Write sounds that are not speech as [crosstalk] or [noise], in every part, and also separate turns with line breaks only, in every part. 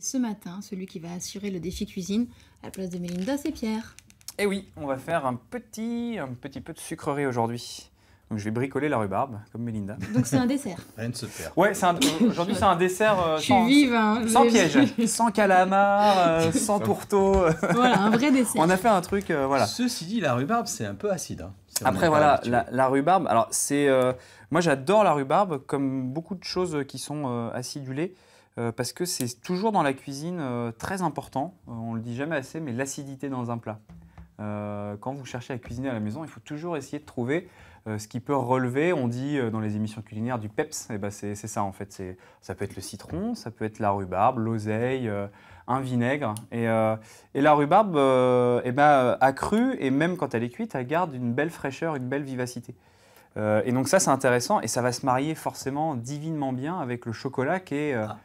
Ce matin, celui qui va assurer le défi cuisine à la place de Mélinda, c'est Pierre. Eh oui, on va faire un petit, un petit peu de sucrerie aujourd'hui. Donc je vais bricoler la rhubarbe, comme Mélinda. Donc c'est un dessert. [laughs] Rien de se faire. Ouais, aujourd'hui c'est un dessert euh, sans, vive, hein, sans piège, sans calamar, euh, [laughs] sans tourteau. [laughs] voilà, un vrai dessert. on a fait un truc, euh, voilà. Ceci dit, la rhubarbe c'est un peu acide. Hein. Après voilà, la, la, rhubarbe, alors c'est... moi j'adore la rhubarbe, comme beaucoup de choses qui sont acidulées. Euh, parce que c'est toujours dans la cuisine euh, très important, euh, on ne le dit jamais assez, mais l'acidité dans un plat. quand vous cherchez à cuisiner à la maison, il faut toujours essayer de trouver ce qui peut relever, on dit dans les émissions culinaires, du peps. Et eh ben c'est ça en fait, ça peut être le citron, ça peut être la rhubarbe, l'oseille un vinaigre. Et, la rhubarbe eh ben, accrue, et même quand elle est cuite, elle garde une belle fraîcheur, une belle vivacité. et donc ça, c'est intéressant, et ça va se marier forcément divinement bien avec le chocolat qui est... Ah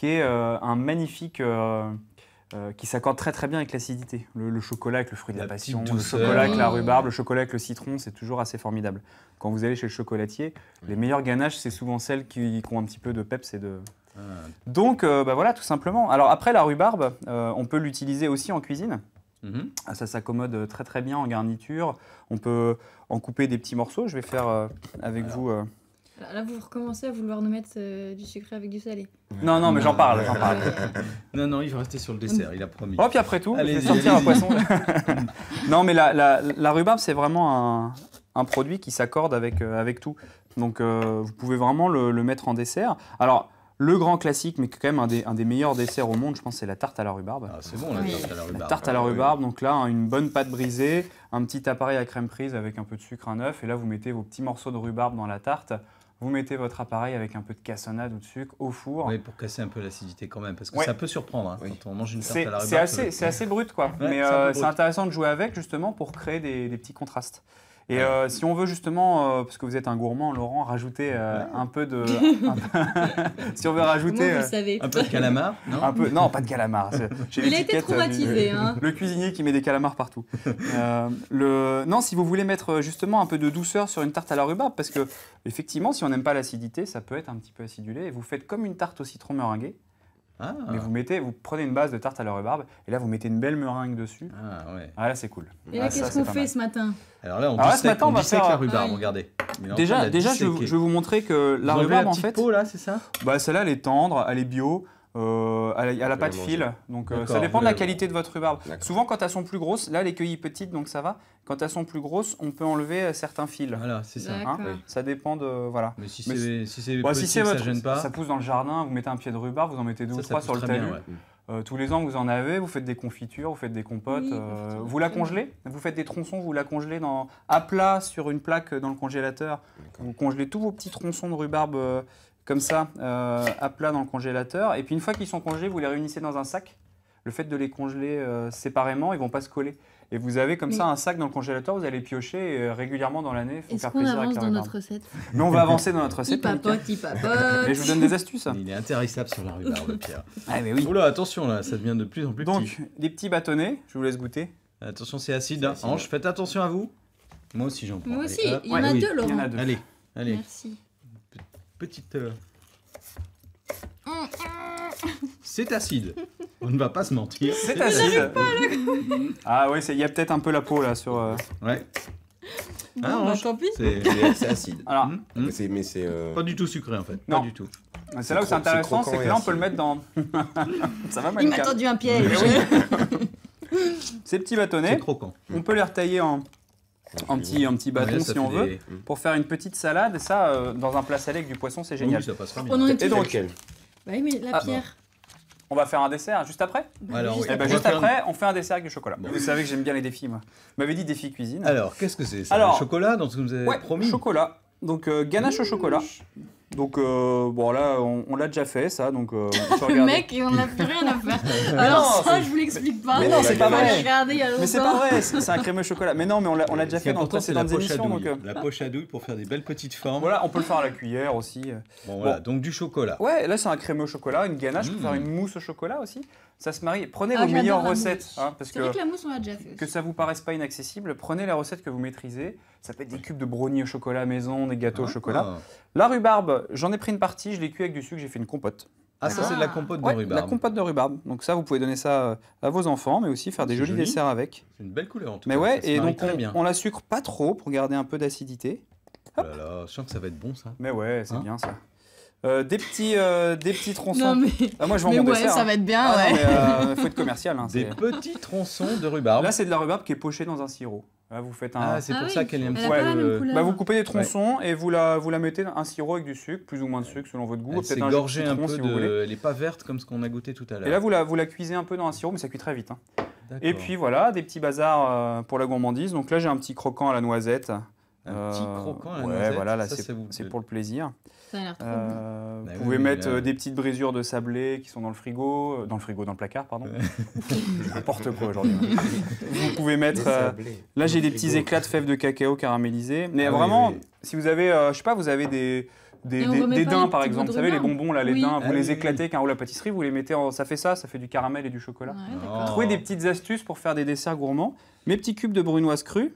qui est euh, un magnifique. Euh, euh, qui s'accorde très très bien avec l'acidité. Le, chocolat avec le fruit de la, passion, le chocolat avec la rhubarbe, le chocolat avec le citron, c'est toujours assez formidable. Quand vous allez chez le chocolatier, les meilleures ganaches, c'est souvent celles qui, ont un petit peu de peps et de... Ah. Donc bah voilà, tout simplement. Alors après, la rhubarbe, on peut l'utiliser aussi en cuisine. Mhm. Ah, ça s'accommode très très bien en garniture. On peut en couper des petits morceaux. Je vais faire avec vous Là, vous recommencez à vouloir nous mettre euh, du sucré avec du salé. Non, non, mais j'en parle, j'en parle. Euh, non, non, il va rester sur le dessert, il a promis. Oh, puis après tout, allez sortir un poisson. [laughs] non, mais la, la, la rhubarbe, c'est vraiment un, un, produit qui s'accorde avec, euh, avec tout. Donc, vous pouvez vraiment le, mettre en dessert. Alors, le grand classique, mais quand même un des, un des meilleurs desserts au monde, je pense, c'est la tarte à la rhubarbe. Ah, c'est bon, la tarte à la rhubarbe. La tarte à la rhubarbe, donc là, une bonne pâte brisée, un petit appareil à crème prise avec un peu de sucre, un œuf, et là, vous mettez vos petits morceaux de rhubarbe dans la tarte. Vous mettez votre appareil avec un peu de cassonade ou de sucre au four. Oui, pour casser un peu l'acidité quand même, parce que ça peut surprendre hein, quand on mange une tarte à la C'est assez, brut, quoi. Mais euh, c'est intéressant de jouer avec, justement, pour créer des petits contrastes. Et euh, si on veut justement, euh, parce que vous êtes un gourmand, Laurent, rajouter euh, un peu de. [laughs] [laughs] si on veut rajouter. un peu de calamar non, pas de calamar. [laughs] Il a été traumatisé. Hein. Le cuisinier qui met des calamars partout. le, non, si vous voulez mettre justement un peu de douceur sur une tarte à la rhubarbe, parce que effectivement, si on n'aime pas l'acidité, ça peut être un petit peu acidulé. Et vous faites comme une tarte au citron meringuée. Ah. Mais vous mettez, vous prenez une base de tarte à la rhubarbe et là vous mettez une belle meringue dessus. Ah ouais. Ah là c'est cool. Et là ah, qu'est-ce qu'on fait ce matin Alors là on ah, dissèque, ce matin, on, la rhubarbe, regardez. Déjà, déjà je, vais vous montrer que la rhubarbe en fait. Pot, là c'est ça Bah celle-là elle est tendre, elle est bio elle n'a pas de fil, donc euh, ça dépend de la qualité de votre rhubarbe. Souvent, quand elles sont plus grosses, là, les cueillies petites, donc ça va. Quand elles sont plus grosses, on peut enlever euh, certains fils. Voilà, c'est ça. Hein ça dépend de voilà. Mais si c'est si c'est votre ça Ça pousse dans le jardin. Vous mettez un pied de rhubarbe, vous en mettez deux ou trois sur le talus. Euh, tous les ans, vous en avez, vous faites des confitures, vous faites des compotes, vous la congelez, vous faites des tronçons, vous la congelez dans, à plat sur une plaque dans le congélateur, vous congelez tous vos petits tronçons de rhubarbe comme ça euh, à plat dans le congélateur. Et puis une fois qu'ils sont congelés, vous les réunissez dans un sac. Le fait de les congeler euh, séparément, ils vont pas se coller. Et vous avez comme ça un sac dans le congélateur, vous allez piocher euh, régulièrement dans l'année. Est-ce qu'on avance dans notre recette Mais on va avancer dans notre recette. Il papote, il papote. Mais je vous donne des astuces. Il est intéressable sur la rhubarbe, Pierre. ah, mais oui. attention là, ça devient de plus en plus Donc, petit. Donc, des petits bâtonnets, je vous laisse goûter. Attention, c'est acide. Hein. acide. Ange, faites attention à vous. Moi aussi, j'en prends. Moi aussi, il, y en a deux, Allez, allez. Merci petite... Euh, mm, mm. [laughs] C'est acide. On ne va pas se mentir. C'est acide. Mm. Ah ouais, il y a peut-être un peu la peau là sur. Euh. Ouais. Ah, bah, hein. tant C'est acide. Alors, hmm hmm Mais c'est. Euh, pas du tout sucré en fait. Non. Pas du tout. c'est là où c'est intéressant, c'est que là on peut le mettre dans. [laughs] Ça va, Il m'a tendu un piège. [laughs] Ces petits bâtonnets, C'est croquant. on peut les retailler en euh, un petit, petit bâton si on veut, mm. pour faire une petite salade. Et ça, euh, dans un plat salé avec du poisson, c'est génial. Ah, on et donc, bah oui, mais la ah, bah, pierre. On va faire un dessert juste après bah bah Alors, Juste, eh ben, après. on fait un dessert avec du chocolat. Vous savez que j'aime bien les défis, moi. Vous m'avez dit défi cuisine. Alors, qu'est-ce que c'est Alors, le chocolat dont vous avez promis Chocolat. Donc, euh, ganache au chocolat. Donc euh, bon là on, l'a déjà fait ça donc euh, faut [laughs] le mec et on n'a plus rien à faire. [laughs] Alors ça je vous l'explique pas. Mais non c'est pas vrai. Mais c'est pas vrai c'est un crémeux chocolat. Mais non mais on l'a déjà fait dans précédentes émissions donc euh... la poche à douille pour faire des belles petites formes. Voilà on peut le faire à la cuillère aussi. Bon, donc du chocolat. Ouais là c'est un crémeux chocolat une ganache pour faire mmh. une mousse au chocolat aussi. Ça se marie. Prenez ah, vos meilleures recettes hein, parce que, que, la mousse, on déjà fait que ça vous paraisse pas inaccessible prenez la recette que vous maîtrisez ça peut être des cubes de brownie au chocolat maison, des gâteaux au ah. chocolat. La rhubarbe, j'en ai pris une partie, je l'ai cuit avec du sucre, j'ai fait une compote. Ah, ça, c'est de la ah. compote de rhubarbe. La compote de rhubarbe. Donc, ça, vous pouvez donner ça euh, à vos enfants, mais aussi faire des jolis desserts avec. C'est une belle couleur en tout mais cas. Mais ouais, et donc, on, la sucre pas trop pour garder un peu d'acidité. Oh là là, je sens que ça va être bon ça. Mais ouais, c'est hein bien ça. Euh, des petits euh, des petits tronçons. Non, mais... Ah, moi je mais Ça hein. va être bien. ouais. faut être commercial. Hein, des petits tronçons de rhubarbe. Là c'est de la rhubarbe qui est pochée dans un sirop. Ah, vous faites un. Ah, c'est pour ah ça qu'elle aime bah, vous coupez des tronçons et vous la, vous la mettez dans un sirop avec du sucre, plus ou moins de sucre selon votre goût. C'est s'est un, peu si vous Elle n'est pas verte comme ce qu'on a goûté tout à l'heure. Et là, vous la, vous la cuisez un peu dans un sirop, mais ça cuit très vite. Hein. Et puis voilà, des petits bazars euh, pour la gourmandise. Donc là, j'ai un petit croquant à la noisette euh, croquant voilà, c'est, pour le plaisir. vous pouvez mettre des petites brisures de sablé qui sont dans le frigo, euh, dans le frigo, dans le placard, pardon. N'importe [laughs] quoi aujourd'hui. Hein. vous pouvez mettre. Euh, là, j'ai des petits éclats de fèves de cacao caramélisées. Mais ah vraiment, si vous avez, je sais pas, vous avez des des, par exemple. Vous savez, les bonbons, là, les vous ah les éclatez avec oui. la pâtisserie, vous les mettez en. Ça fait ça, ça fait du caramel et du chocolat. Ah. Trouvez des petites astuces pour faire des desserts gourmands. Mes petits cubes de brunoise crues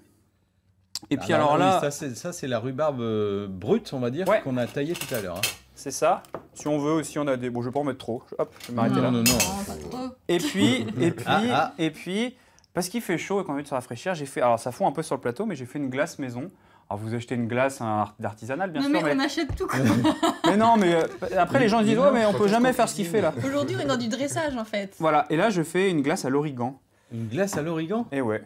et ah puis bah alors là, oui, ça c'est la rhubarbe euh, brute, on va dire, qu'on a taillée tout à l'heure. Hein. C'est ça. Si on veut aussi, on a des. Bon, je vais pas en mettre trop. Hop, je vais m'arrêter là. Non, non, non. Et puis, et [laughs] ah, puis, ah. et puis, parce qu'il fait chaud et qu'on a envie de se rafraîchir, j'ai fait. Alors, ça fond un peu sur le plateau, mais j'ai fait une glace maison. Alors vous achetez une glace d'artisanale, bien sûr. Mais, mais on achète tout. [laughs] mais non, mais euh, après les gens disent ouais, mais on peut jamais faire ce qu'il fait là. Aujourd'hui, on est dans du dressage en fait. Voilà, et là je fais une glace à l'origan. Une glace à l'origan Eh ouais.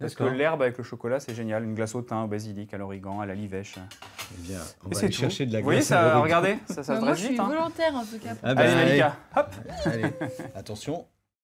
Parce que l'herbe avec le chocolat, c'est génial. Une glace au thym, au basilic, à l'origan, à la livèche. Eh bien, on va aller chercher de la glace. Vous voyez, ça, regardez, ça, ça se bah, Moi, je suis vite, hein. volontaire en tout cas. Ah, bah, allez, allez. Malika, hop Allez, attention.